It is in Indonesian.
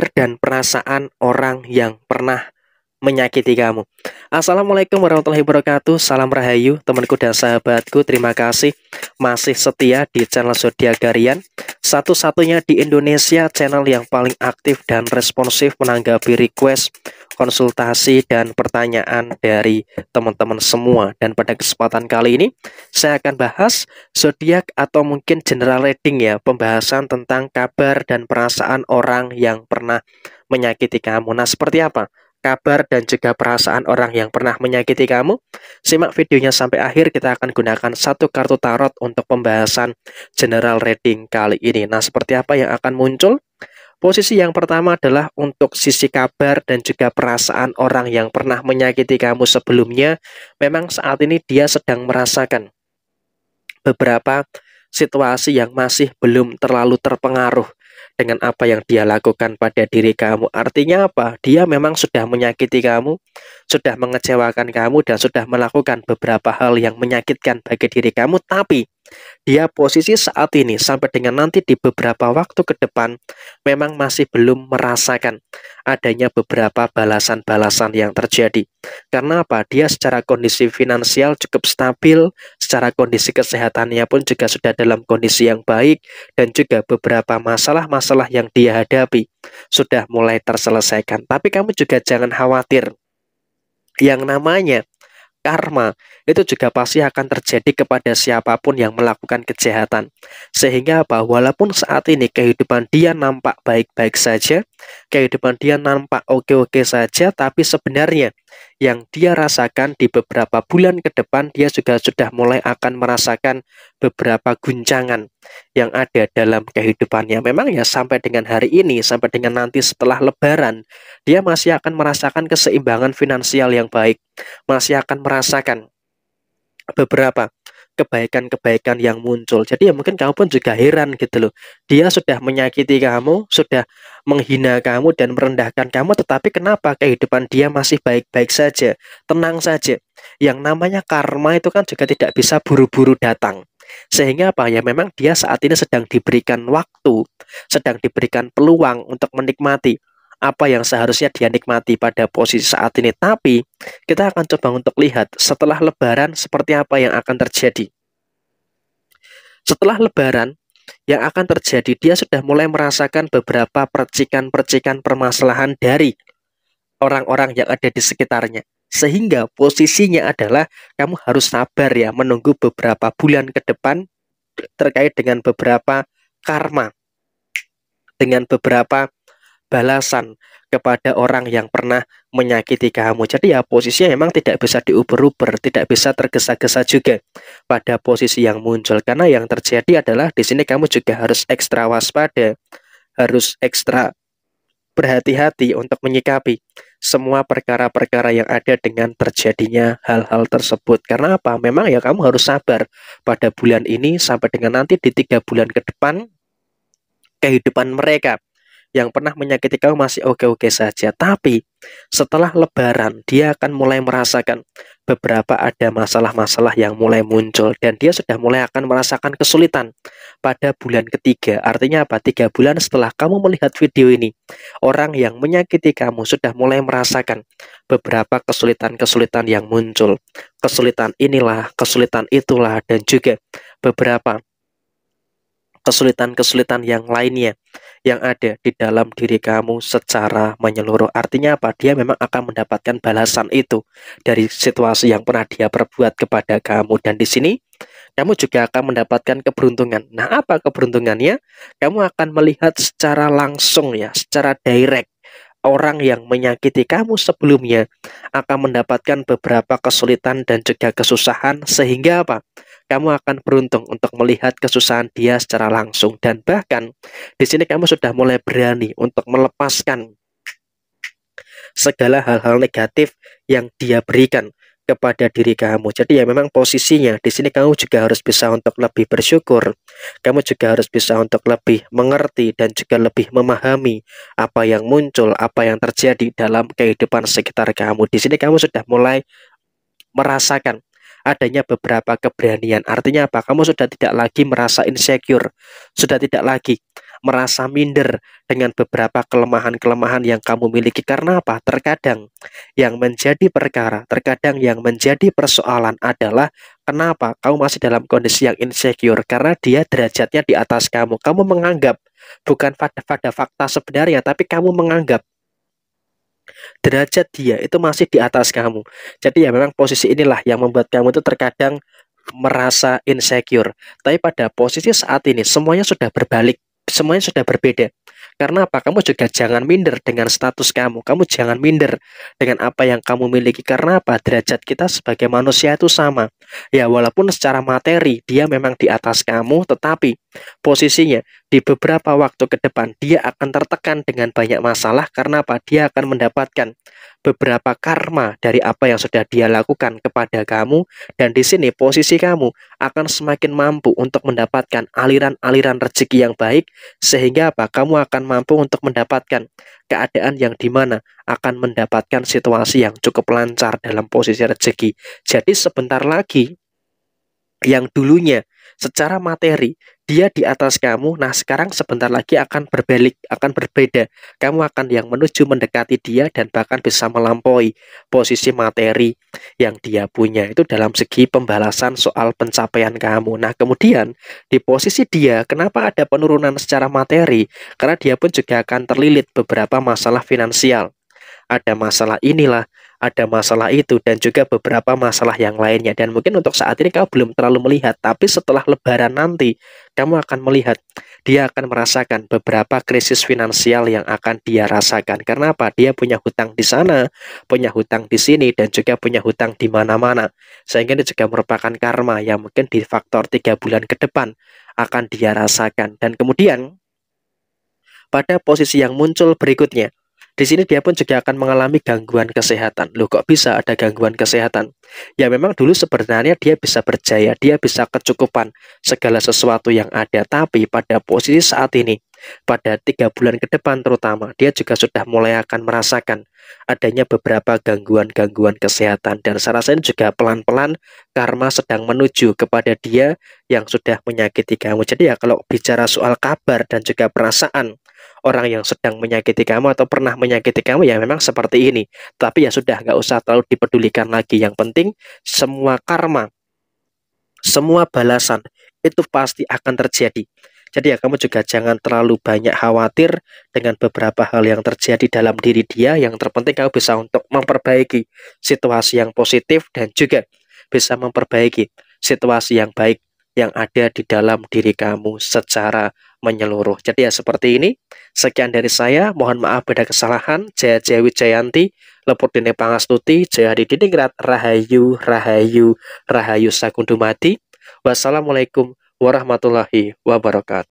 karakter dan perasaan orang yang pernah menyakiti kamu. Assalamualaikum warahmatullahi wabarakatuh. Salam rahayu, temanku dan sahabatku. Terima kasih masih setia di channel Zodiak Garian. Satu-satunya di Indonesia channel yang paling aktif dan responsif menanggapi request konsultasi dan pertanyaan dari teman-teman semua. Dan pada kesempatan kali ini saya akan bahas zodiak atau mungkin general reading ya, pembahasan tentang kabar dan perasaan orang yang pernah menyakiti kamu. Nah, seperti apa? kabar dan juga perasaan orang yang pernah menyakiti kamu? Simak videonya sampai akhir, kita akan gunakan satu kartu tarot untuk pembahasan general reading kali ini. Nah, seperti apa yang akan muncul? Posisi yang pertama adalah untuk sisi kabar dan juga perasaan orang yang pernah menyakiti kamu sebelumnya. Memang saat ini dia sedang merasakan beberapa situasi yang masih belum terlalu terpengaruh dengan apa yang dia lakukan pada diri kamu. Artinya apa? Dia memang sudah menyakiti kamu, sudah mengecewakan kamu, dan sudah melakukan beberapa hal yang menyakitkan bagi diri kamu, tapi dia posisi saat ini sampai dengan nanti di beberapa waktu ke depan memang masih belum merasakan adanya beberapa balasan-balasan yang terjadi. Karena apa? Dia secara kondisi finansial cukup stabil, secara kondisi kesehatannya pun juga sudah dalam kondisi yang baik dan juga beberapa masalah-masalah yang dia hadapi sudah mulai terselesaikan. Tapi kamu juga jangan khawatir yang namanya karma itu juga pasti akan terjadi kepada siapapun yang melakukan kejahatan. Sehingga apa? Walaupun saat ini kehidupan dia nampak baik-baik saja, Kehidupan dia nampak oke-oke saja, tapi sebenarnya yang dia rasakan di beberapa bulan ke depan, dia juga sudah mulai akan merasakan beberapa guncangan yang ada dalam kehidupannya. Memang ya sampai dengan hari ini, sampai dengan nanti setelah lebaran, dia masih akan merasakan keseimbangan finansial yang baik, masih akan merasakan beberapa kebaikan-kebaikan yang muncul. Jadi ya mungkin kamu pun juga heran gitu loh. Dia sudah menyakiti kamu, sudah menghina kamu dan merendahkan kamu, tetapi kenapa kehidupan dia masih baik-baik saja, tenang saja. Yang namanya karma itu kan juga tidak bisa buru-buru datang. Sehingga apa ya memang dia saat ini sedang diberikan waktu, sedang diberikan peluang untuk menikmati apa yang seharusnya dia nikmati pada posisi saat ini. Tapi kita akan coba untuk lihat setelah lebaran seperti apa yang akan terjadi. Setelah lebaran yang akan terjadi, dia sudah mulai merasakan beberapa percikan-percikan permasalahan dari orang-orang yang ada di sekitarnya. Sehingga posisinya adalah kamu harus sabar ya menunggu beberapa bulan ke depan terkait dengan beberapa karma dengan beberapa balasan kepada orang yang pernah menyakiti kamu. Jadi ya posisinya memang tidak bisa diuber-uber, tidak bisa tergesa-gesa juga pada posisi yang muncul. Karena yang terjadi adalah di sini kamu juga harus ekstra waspada, harus ekstra berhati-hati untuk menyikapi semua perkara-perkara yang ada dengan terjadinya hal-hal tersebut. Karena apa? Memang ya kamu harus sabar pada bulan ini sampai dengan nanti di tiga bulan ke depan kehidupan mereka yang pernah menyakiti kamu masih oke-oke saja. Tapi setelah lebaran dia akan mulai merasakan beberapa ada masalah-masalah yang mulai muncul dan dia sudah mulai akan merasakan kesulitan pada bulan ketiga. Artinya apa? Tiga bulan setelah kamu melihat video ini, orang yang menyakiti kamu sudah mulai merasakan beberapa kesulitan-kesulitan yang muncul. Kesulitan inilah, kesulitan itulah, dan juga beberapa kesulitan-kesulitan yang lainnya yang ada di dalam diri kamu secara menyeluruh. Artinya apa? Dia memang akan mendapatkan balasan itu dari situasi yang pernah dia perbuat kepada kamu. Dan di sini kamu juga akan mendapatkan keberuntungan. Nah, apa keberuntungannya? Kamu akan melihat secara langsung ya, secara direct orang yang menyakiti kamu sebelumnya akan mendapatkan beberapa kesulitan dan juga kesusahan sehingga apa? kamu akan beruntung untuk melihat kesusahan dia secara langsung dan bahkan di sini kamu sudah mulai berani untuk melepaskan segala hal-hal negatif yang dia berikan kepada diri kamu. Jadi ya memang posisinya di sini kamu juga harus bisa untuk lebih bersyukur. Kamu juga harus bisa untuk lebih mengerti dan juga lebih memahami apa yang muncul, apa yang terjadi dalam kehidupan sekitar kamu. Di sini kamu sudah mulai merasakan adanya beberapa keberanian. Artinya apa? Kamu sudah tidak lagi merasa insecure, sudah tidak lagi merasa minder dengan beberapa kelemahan-kelemahan yang kamu miliki. Karena apa? Terkadang yang menjadi perkara, terkadang yang menjadi persoalan adalah kenapa kamu masih dalam kondisi yang insecure karena dia derajatnya di atas kamu. Kamu menganggap bukan pada pada fakta sebenarnya, tapi kamu menganggap derajat dia itu masih di atas kamu. Jadi ya memang posisi inilah yang membuat kamu itu terkadang merasa insecure. Tapi pada posisi saat ini semuanya sudah berbalik, semuanya sudah berbeda. Karena apa? Kamu juga jangan minder dengan status kamu. Kamu jangan minder dengan apa yang kamu miliki. Karena apa? Derajat kita sebagai manusia itu sama. Ya, walaupun secara materi dia memang di atas kamu, tetapi posisinya di beberapa waktu ke depan dia akan tertekan dengan banyak masalah karena apa? Dia akan mendapatkan beberapa karma dari apa yang sudah dia lakukan kepada kamu dan di sini posisi kamu akan semakin mampu untuk mendapatkan aliran-aliran rezeki yang baik sehingga apa? Kamu akan mampu untuk mendapatkan keadaan yang dimana akan mendapatkan situasi yang cukup lancar dalam posisi rezeki. Jadi sebentar lagi yang dulunya secara materi dia di atas kamu. Nah, sekarang sebentar lagi akan berbalik, akan berbeda. Kamu akan yang menuju mendekati dia dan bahkan bisa melampaui posisi materi yang dia punya. Itu dalam segi pembalasan soal pencapaian kamu. Nah, kemudian di posisi dia, kenapa ada penurunan secara materi? Karena dia pun juga akan terlilit beberapa masalah finansial. Ada masalah inilah, ada masalah itu dan juga beberapa masalah yang lainnya dan mungkin untuk saat ini kamu belum terlalu melihat tapi setelah lebaran nanti kamu akan melihat dia akan merasakan beberapa krisis finansial yang akan dia rasakan karena apa dia punya hutang di sana punya hutang di sini dan juga punya hutang di mana-mana sehingga ini juga merupakan karma yang mungkin di faktor tiga bulan ke depan akan dia rasakan dan kemudian pada posisi yang muncul berikutnya di sini dia pun juga akan mengalami gangguan kesehatan. Loh kok bisa ada gangguan kesehatan? Ya memang dulu sebenarnya dia bisa berjaya, dia bisa kecukupan segala sesuatu yang ada. Tapi pada posisi saat ini, pada tiga bulan ke depan terutama dia juga sudah mulai akan merasakan adanya beberapa gangguan-gangguan kesehatan dan saya rasa ini juga pelan-pelan karma sedang menuju kepada dia yang sudah menyakiti kamu jadi ya kalau bicara soal kabar dan juga perasaan orang yang sedang menyakiti kamu atau pernah menyakiti kamu ya memang seperti ini tapi ya sudah nggak usah terlalu dipedulikan lagi yang penting semua karma semua balasan itu pasti akan terjadi jadi ya kamu juga jangan terlalu banyak khawatir dengan beberapa hal yang terjadi dalam diri dia. Yang terpenting kamu bisa untuk memperbaiki situasi yang positif dan juga bisa memperbaiki situasi yang baik yang ada di dalam diri kamu secara menyeluruh. Jadi ya seperti ini. Sekian dari saya. Mohon maaf pada kesalahan. Jaya Dewi Jayanti, Lepur Dine Pangastuti, Jaya Didiningrat, Rahayu, Rahayu, Rahayu Sakundumati. Wassalamualaikum warahmatullahi wabarakatuh.